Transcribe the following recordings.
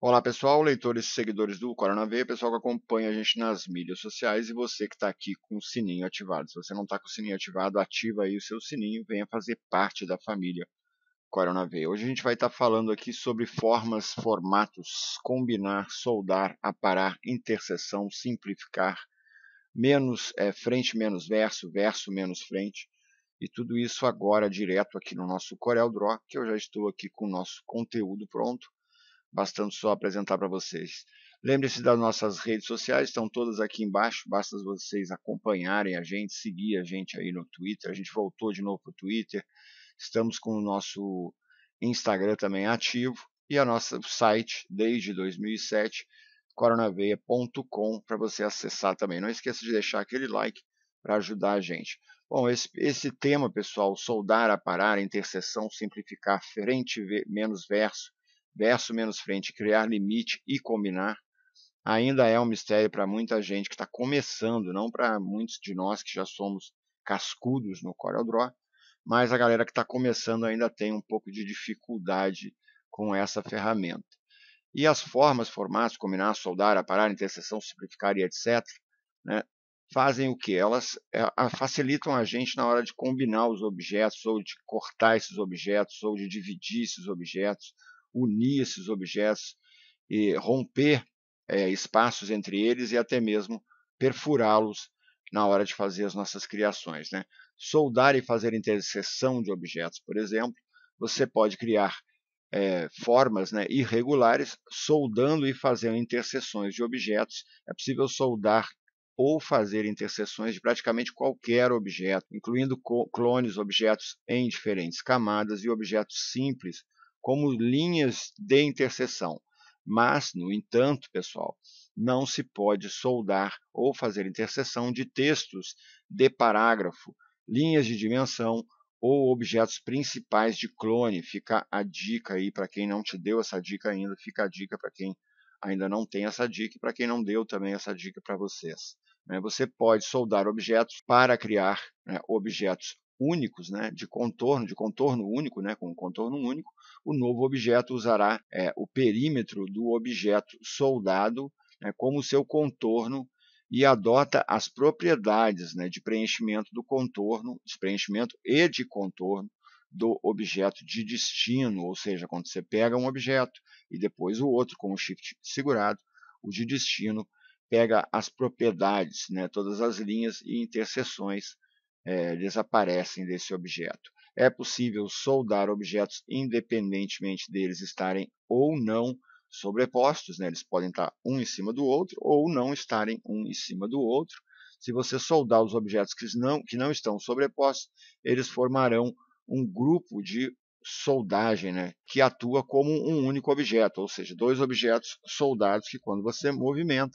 Olá pessoal, leitores e seguidores do Coronavê, pessoal que acompanha a gente nas mídias sociais e você que está aqui com o sininho ativado. Se você não está com o sininho ativado, ativa aí o seu sininho e venha fazer parte da família Coronavê. Hoje a gente vai estar tá falando aqui sobre formas, formatos, combinar, soldar, aparar, interseção, simplificar, menos é, frente menos verso, verso menos frente. E tudo isso agora direto aqui no nosso Corel Draw, que eu já estou aqui com o nosso conteúdo pronto bastando só apresentar para vocês. Lembre-se das nossas redes sociais, estão todas aqui embaixo, basta vocês acompanharem a gente, seguir a gente aí no Twitter. A gente voltou de novo para o Twitter, estamos com o nosso Instagram também ativo e a nosso site desde 2007, coronaveia.com, para você acessar também. Não esqueça de deixar aquele like para ajudar a gente. Bom, esse, esse tema, pessoal, soldar, a parar interseção, simplificar, frente, menos verso, verso menos frente, criar limite e combinar, ainda é um mistério para muita gente que está começando, não para muitos de nós que já somos cascudos no CorelDRAW, mas a galera que está começando ainda tem um pouco de dificuldade com essa ferramenta. E as formas, formatos, combinar, soldar, aparar, interseção, simplificar e etc., né, fazem o que? Elas é, facilitam a gente na hora de combinar os objetos, ou de cortar esses objetos, ou de dividir esses objetos, unir esses objetos e romper é, espaços entre eles e até mesmo perfurá-los na hora de fazer as nossas criações. Né? Soldar e fazer interseção de objetos, por exemplo, você pode criar é, formas né, irregulares soldando e fazendo interseções de objetos. É possível soldar ou fazer interseções de praticamente qualquer objeto, incluindo clones, objetos em diferentes camadas e objetos simples como linhas de interseção. Mas, no entanto, pessoal, não se pode soldar ou fazer interseção de textos de parágrafo, linhas de dimensão ou objetos principais de clone. Fica a dica aí para quem não te deu essa dica ainda, fica a dica para quem ainda não tem essa dica e para quem não deu também essa dica para vocês. Né? Você pode soldar objetos para criar né, objetos únicos, né, de contorno, de contorno único, né, com um contorno único, o novo objeto usará é, o perímetro do objeto soldado né, como seu contorno e adota as propriedades né, de preenchimento do contorno, de preenchimento e de contorno do objeto de destino, ou seja, quando você pega um objeto e depois o outro com o shift segurado, o de destino pega as propriedades, né, todas as linhas e interseções é, desaparecem desse objeto. É possível soldar objetos independentemente deles estarem ou não sobrepostos, né? eles podem estar um em cima do outro ou não estarem um em cima do outro. Se você soldar os objetos que não, que não estão sobrepostos, eles formarão um grupo de soldagem né? que atua como um único objeto, ou seja, dois objetos soldados que, quando você movimenta,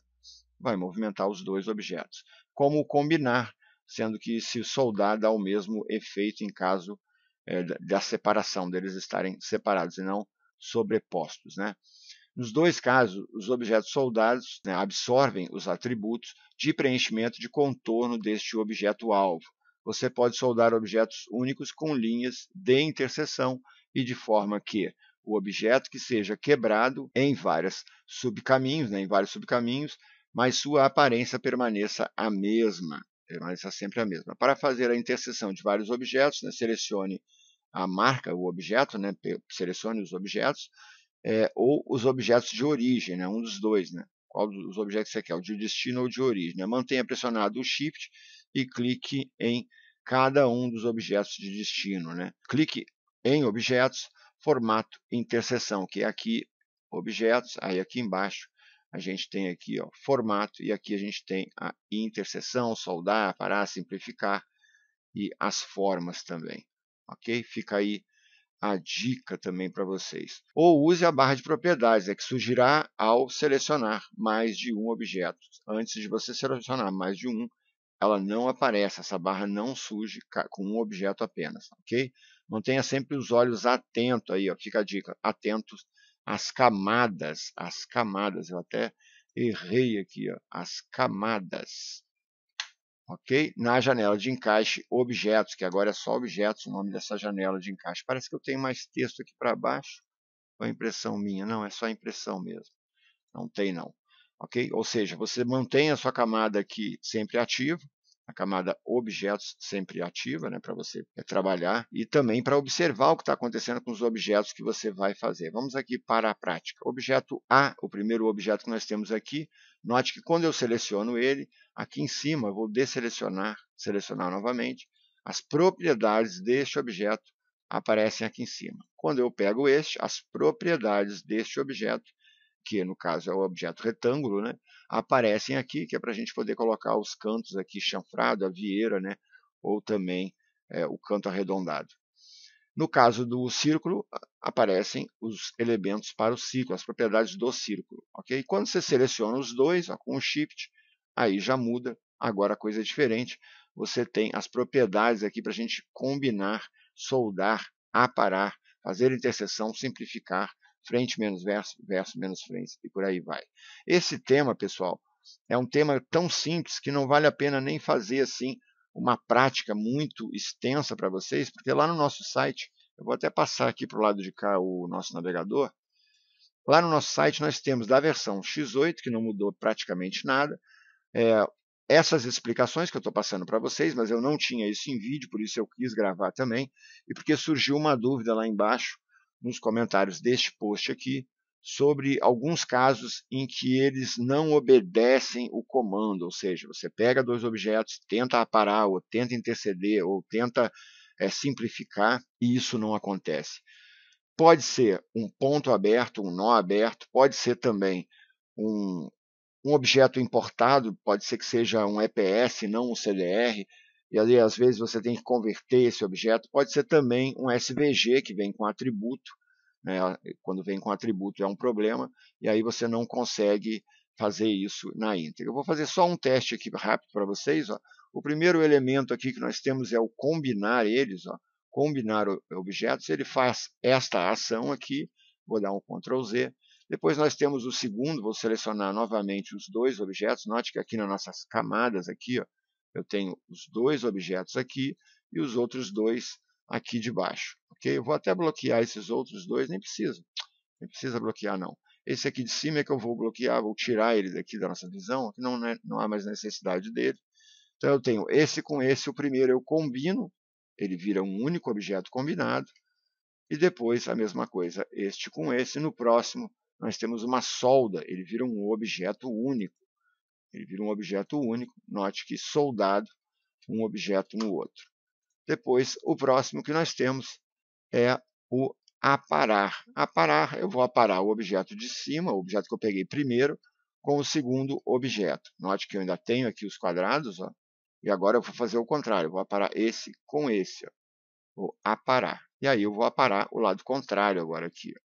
vai movimentar os dois objetos. Como combinar sendo que se soldar dá o mesmo efeito em caso é, da separação, deles estarem separados e não sobrepostos. Né? Nos dois casos, os objetos soldados né, absorvem os atributos de preenchimento de contorno deste objeto-alvo. Você pode soldar objetos únicos com linhas de interseção e de forma que o objeto que seja quebrado em várias subcaminhos, né, em vários subcaminhos, mas sua aparência permaneça a mesma permaneça é, é sempre a mesma. Para fazer a interseção de vários objetos, né, selecione a marca, o objeto, né, selecione os objetos, é, ou os objetos de origem, né, um dos dois. Né, qual dos objetos você quer, o de destino ou de origem. Né? Mantenha pressionado o Shift e clique em cada um dos objetos de destino. Né? Clique em Objetos, Formato, Interseção, que é aqui, Objetos, aí aqui embaixo, a gente tem aqui ó, formato e aqui a gente tem a interseção, soldar, parar, simplificar e as formas também. Ok? Fica aí a dica também para vocês. Ou use a barra de propriedades, é que surgirá ao selecionar mais de um objeto. Antes de você selecionar mais de um, ela não aparece, essa barra não surge com um objeto apenas, ok? Mantenha sempre os olhos atentos aí, ó, fica a dica, atentos as camadas, as camadas, eu até errei aqui, ó, as camadas, ok? Na janela de encaixe objetos, que agora é só objetos o nome dessa janela de encaixe. Parece que eu tenho mais texto aqui para baixo, ou é impressão minha? Não, é só impressão mesmo, não tem não, ok? Ou seja, você mantém a sua camada aqui sempre ativa, a camada objetos sempre ativa, né, para você eh, trabalhar e também para observar o que está acontecendo com os objetos que você vai fazer. Vamos aqui para a prática. Objeto A, o primeiro objeto que nós temos aqui, note que quando eu seleciono ele, aqui em cima eu vou desselecionar, selecionar novamente, as propriedades deste objeto aparecem aqui em cima. Quando eu pego este, as propriedades deste objeto que no caso é o objeto retângulo, né, aparecem aqui, que é para a gente poder colocar os cantos aqui chanfrado, a vieira, né, ou também é, o canto arredondado. No caso do círculo, aparecem os elementos para o círculo, as propriedades do círculo. Okay? quando você seleciona os dois ó, com o Shift, aí já muda. Agora a coisa é diferente. Você tem as propriedades aqui para a gente combinar, soldar, aparar, fazer interseção, simplificar frente menos verso, verso menos frente, e por aí vai. Esse tema, pessoal, é um tema tão simples que não vale a pena nem fazer assim uma prática muito extensa para vocês, porque lá no nosso site, eu vou até passar aqui para o lado de cá o nosso navegador. Lá no nosso site nós temos da versão X8, que não mudou praticamente nada, é, essas explicações que eu estou passando para vocês, mas eu não tinha isso em vídeo, por isso eu quis gravar também, e porque surgiu uma dúvida lá embaixo nos comentários deste post aqui sobre alguns casos em que eles não obedecem o comando, ou seja, você pega dois objetos, tenta parar ou tenta interceder, ou tenta é, simplificar, e isso não acontece. Pode ser um ponto aberto, um nó aberto, pode ser também um, um objeto importado, pode ser que seja um EPS, não um CDR, e ali às vezes você tem que converter esse objeto. Pode ser também um SVG que vem com atributo, né? quando vem com atributo é um problema, e aí você não consegue fazer isso na íntegra. Eu vou fazer só um teste aqui rápido para vocês. Ó. O primeiro elemento aqui que nós temos é o combinar eles, ó. combinar objetos. Ele faz esta ação aqui, vou dar um Ctrl Z. Depois nós temos o segundo, vou selecionar novamente os dois objetos. Note que aqui nas nossas camadas, aqui, ó, eu tenho os dois objetos aqui e os outros dois aqui de baixo. ok? Eu vou até bloquear esses outros dois, nem precisa. Nem precisa bloquear, não. Esse aqui de cima é que eu vou bloquear, vou tirar ele daqui da nossa visão, que não, né, não há mais necessidade dele. Então eu tenho esse com esse, o primeiro eu combino, ele vira um único objeto combinado. E depois a mesma coisa, este com esse, no próximo nós temos uma solda, ele vira um objeto único. Ele vira um objeto único. Note que soldado um objeto no outro. Depois, o próximo que nós temos é o aparar. Aparar, eu vou aparar o objeto de cima, o objeto que eu peguei primeiro, com o segundo objeto. Note que eu ainda tenho aqui os quadrados, ó, e agora eu vou fazer o contrário, eu vou aparar esse com esse. Ó. Vou aparar. E aí eu vou aparar o lado contrário agora aqui. Ó.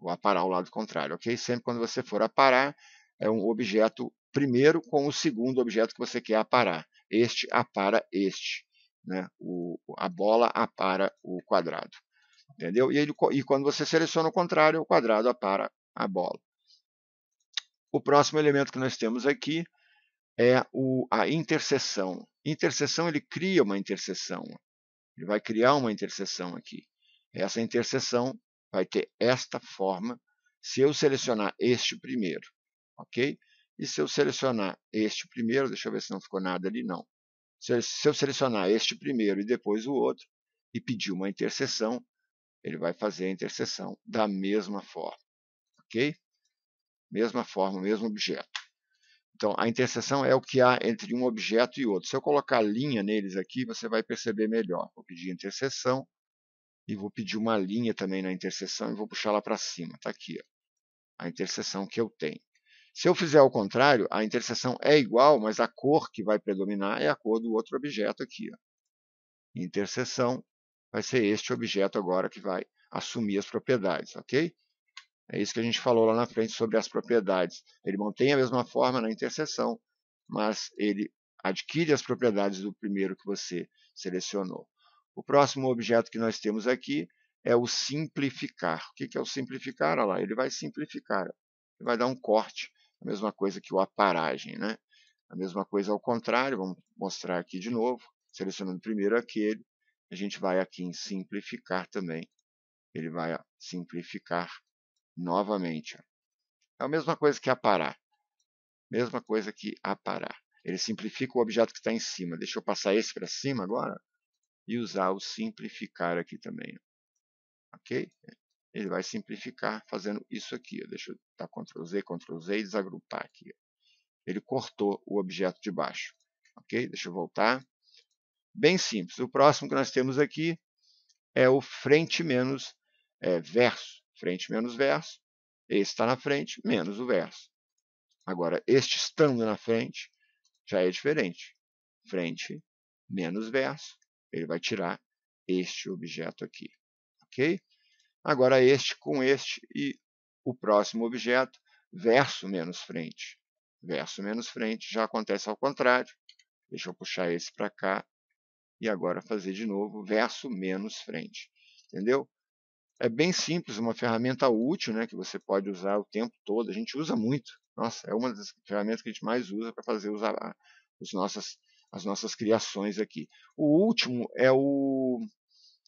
Vou aparar o lado contrário, ok? Sempre quando você for aparar, é um objeto primeiro com o segundo objeto que você quer aparar. Este apara este. Né? O, a bola apara o quadrado. Entendeu? E, ele, e quando você seleciona o contrário, o quadrado apara a bola. O próximo elemento que nós temos aqui é o, a interseção. Interseção, ele cria uma interseção. Ele vai criar uma interseção aqui. Essa interseção vai ter esta forma se eu selecionar este primeiro ok? E se eu selecionar este primeiro, deixa eu ver se não ficou nada ali, não. Se, eu selecionar este primeiro e depois o outro e pedir uma interseção, ele vai fazer a interseção da mesma forma, ok? Mesma forma, mesmo objeto. Então, a interseção é o que há entre um objeto e outro. Se eu colocar linha neles aqui, você vai perceber melhor. Vou pedir interseção e vou pedir uma linha também na interseção e vou puxar lá para cima. Está aqui ó, a interseção que eu tenho. Se eu fizer o contrário, a interseção é igual, mas a cor que vai predominar é a cor do outro objeto aqui. Ó. Interseção vai ser este objeto agora que vai assumir as propriedades, ok? É isso que a gente falou lá na frente sobre as propriedades. Ele mantém a mesma forma na interseção, mas ele adquire as propriedades do primeiro que você selecionou. O próximo objeto que nós temos aqui é o simplificar. O que é o simplificar? Olha lá, ele vai simplificar. Ele vai dar um corte a mesma coisa que o aparagem, né? A mesma coisa ao contrário, vamos mostrar aqui de novo, selecionando primeiro aquele, a gente vai aqui em simplificar também, ele vai simplificar novamente. É a mesma coisa que aparar, mesma coisa que aparar. Ele simplifica o objeto que está em cima. Deixa eu passar esse para cima agora e usar o simplificar aqui também. Ok? ele vai simplificar fazendo isso aqui. Deixa eu dar Ctrl Z, Ctrl Z e desagrupar aqui. Ele cortou o objeto de baixo. Ok? Deixa eu voltar. Bem simples. O próximo que nós temos aqui é o frente menos é, verso. Frente menos verso. Esse está na frente, menos o verso. Agora, este estando na frente, já é diferente. Frente menos verso. Ele vai tirar este objeto aqui. Ok? Agora, este com este e o próximo objeto, verso menos frente. Verso menos frente já acontece ao contrário. Deixa eu puxar esse para cá e agora fazer de novo verso menos frente. Entendeu? É bem simples, uma ferramenta útil né, que você pode usar o tempo todo. A gente usa muito. Nossa, é uma das ferramentas que a gente mais usa para fazer usar nossas, as nossas criações aqui. O último é o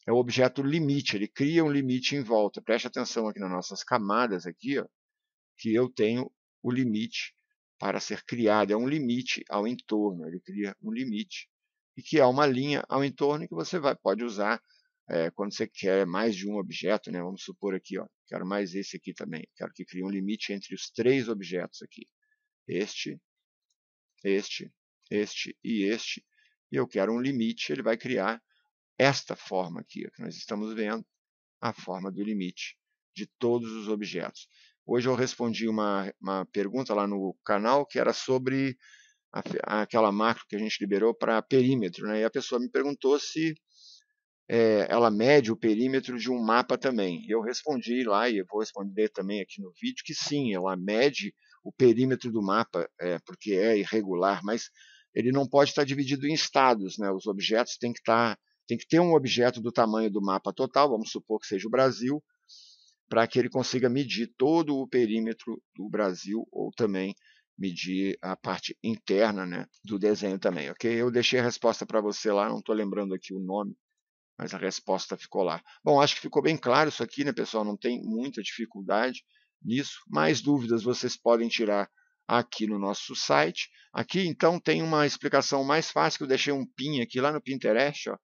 é o objeto limite, ele cria um limite em volta. Preste atenção aqui nas nossas camadas aqui, ó, que eu tenho o limite para ser criado, é um limite ao entorno, ele cria um limite e que é uma linha ao entorno que você vai, pode usar é, quando você quer mais de um objeto, né? vamos supor aqui, ó, quero mais esse aqui também, quero que crie um limite entre os três objetos aqui, este, este, este e este, e eu quero um limite, ele vai criar esta forma aqui que nós estamos vendo, a forma do limite de todos os objetos. Hoje eu respondi uma, uma pergunta lá no canal que era sobre a, aquela macro que a gente liberou para perímetro, né? E a pessoa me perguntou se é, ela mede o perímetro de um mapa também. Eu respondi lá e eu vou responder também aqui no vídeo que sim, ela mede o perímetro do mapa, é, porque é irregular, mas ele não pode estar dividido em estados, né? Os objetos têm que estar tem que ter um objeto do tamanho do mapa total, vamos supor que seja o Brasil, para que ele consiga medir todo o perímetro do Brasil ou também medir a parte interna né, do desenho também, ok? Eu deixei a resposta para você lá, não estou lembrando aqui o nome, mas a resposta ficou lá. Bom, acho que ficou bem claro isso aqui, né, pessoal? Não tem muita dificuldade nisso. Mais dúvidas vocês podem tirar aqui no nosso site. Aqui, então, tem uma explicação mais fácil, que eu deixei um pin aqui lá no Pinterest, ó,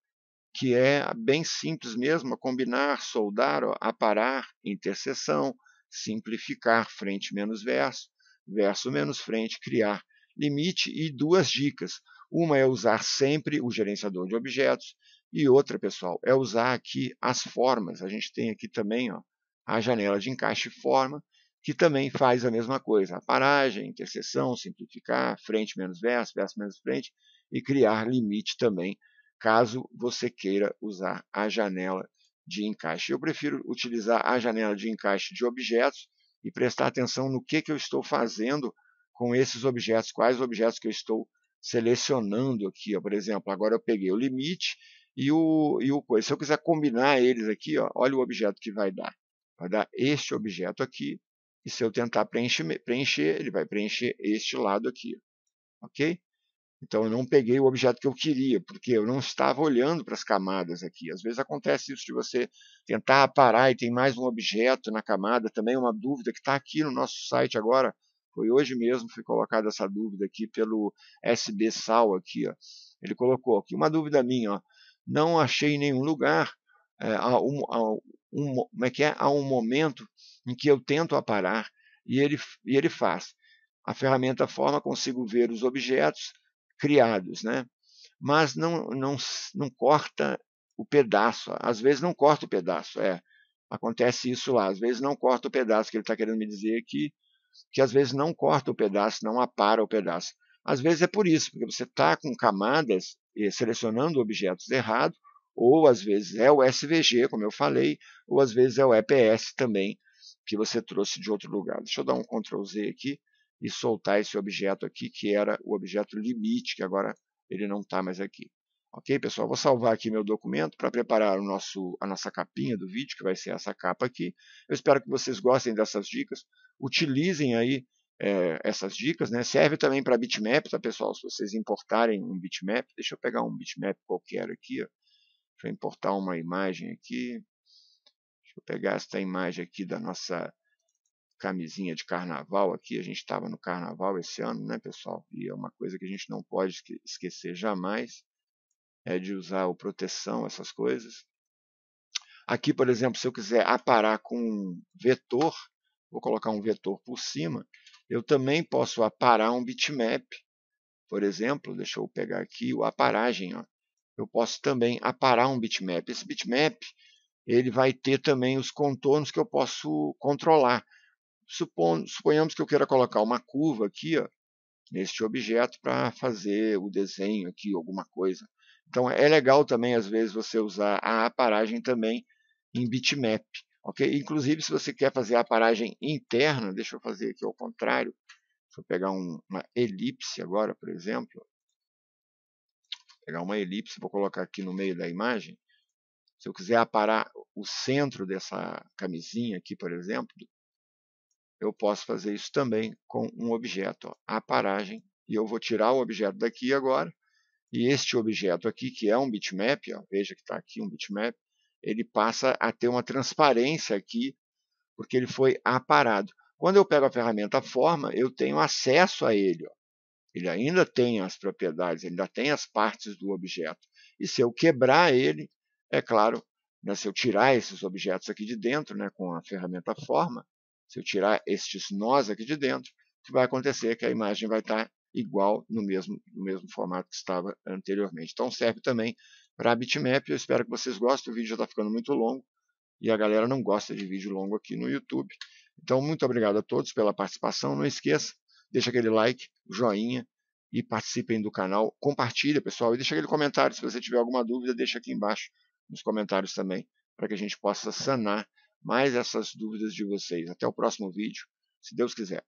que é bem simples mesmo, combinar, soldar, aparar, interseção, simplificar, frente menos verso, verso menos frente, criar limite e duas dicas. Uma é usar sempre o gerenciador de objetos e outra, pessoal, é usar aqui as formas. A gente tem aqui também ó, a janela de encaixe forma, que também faz a mesma coisa. A paragem, interseção, simplificar, frente menos verso, verso menos frente e criar limite também caso você queira usar a janela de encaixe. Eu prefiro utilizar a janela de encaixe de objetos e prestar atenção no que, que eu estou fazendo com esses objetos, quais objetos que eu estou selecionando aqui. Ó. Por exemplo, agora eu peguei o limite e o, e o coisa. Se eu quiser combinar eles aqui, ó, olha o objeto que vai dar. Vai dar este objeto aqui. E se eu tentar preencher, preencher ele vai preencher este lado aqui. Ok? Então eu não peguei o objeto que eu queria, porque eu não estava olhando para as camadas aqui. Às vezes acontece isso de você tentar parar e tem mais um objeto na camada, também uma dúvida que está aqui no nosso site agora. Foi hoje mesmo foi colocada essa dúvida aqui pelo SB Sal aqui, ó. Ele colocou aqui uma dúvida minha, ó. Não achei em nenhum lugar é, a, um, a, um, como é que é? Há um momento em que eu tento aparar e ele, e ele faz. A ferramenta forma consigo ver os objetos criados, né? mas não, não, não corta o pedaço. Às vezes não corta o pedaço, é. Acontece isso lá. Às vezes não corta o pedaço, que ele está querendo me dizer aqui, que às vezes não corta o pedaço, não apara o pedaço. Às vezes é por isso, porque você está com camadas eh, selecionando objetos errado. ou às vezes é o SVG, como eu falei, ou às vezes é o EPS também, que você trouxe de outro lugar. Deixa eu dar um Ctrl Z aqui e soltar esse objeto aqui, que era o objeto limite, que agora ele não está mais aqui. Ok, pessoal? Vou salvar aqui meu documento para preparar o nosso, a nossa capinha do vídeo, que vai ser essa capa aqui. Eu espero que vocês gostem dessas dicas. Utilizem aí é, essas dicas. Né? Serve também para bitmap, tá, pessoal? Se vocês importarem um bitmap, deixa eu pegar um bitmap qualquer aqui. Ó. Deixa eu importar uma imagem aqui. Deixa eu pegar esta imagem aqui da nossa camisinha de carnaval aqui. A gente estava no carnaval esse ano, né, pessoal? E é uma coisa que a gente não pode esquecer jamais é de usar o proteção, essas coisas. Aqui, por exemplo, se eu quiser aparar com um vetor, vou colocar um vetor por cima, eu também posso aparar um bitmap. Por exemplo, deixa eu pegar aqui o aparagem. Ó. Eu posso também aparar um bitmap. Esse bitmap ele vai ter também os contornos que eu posso controlar suponhamos que eu queira colocar uma curva aqui, ó, neste objeto, para fazer o desenho aqui, alguma coisa. Então, é legal também, às vezes, você usar a aparagem também em bitmap. Okay? Inclusive, se você quer fazer a aparagem interna, deixa eu fazer aqui ao contrário. Deixa eu pegar um, uma elipse agora, por exemplo. Pegar uma elipse, vou colocar aqui no meio da imagem. Se eu quiser aparar o centro dessa camisinha aqui, por exemplo, eu posso fazer isso também com um objeto, ó, a paragem. E eu vou tirar o objeto daqui agora, e este objeto aqui, que é um bitmap, ó, veja que está aqui um bitmap, ele passa a ter uma transparência aqui, porque ele foi aparado. Quando eu pego a ferramenta forma, eu tenho acesso a ele. Ó. Ele ainda tem as propriedades, ele ainda tem as partes do objeto. E se eu quebrar ele, é claro, né, se eu tirar esses objetos aqui de dentro né, com a ferramenta forma, se eu tirar estes nós aqui de dentro, o que vai acontecer é que a imagem vai estar igual no mesmo, no mesmo formato que estava anteriormente. Então serve também para a bitmap. Eu espero que vocês gostem. O vídeo já está ficando muito longo e a galera não gosta de vídeo longo aqui no YouTube. Então, muito obrigado a todos pela participação. Não esqueça, deixa aquele like, joinha e participem do canal. Compartilha, pessoal, e deixa aquele comentário. Se você tiver alguma dúvida, deixa aqui embaixo nos comentários também, para que a gente possa sanar mais essas dúvidas de vocês. Até o próximo vídeo, se Deus quiser.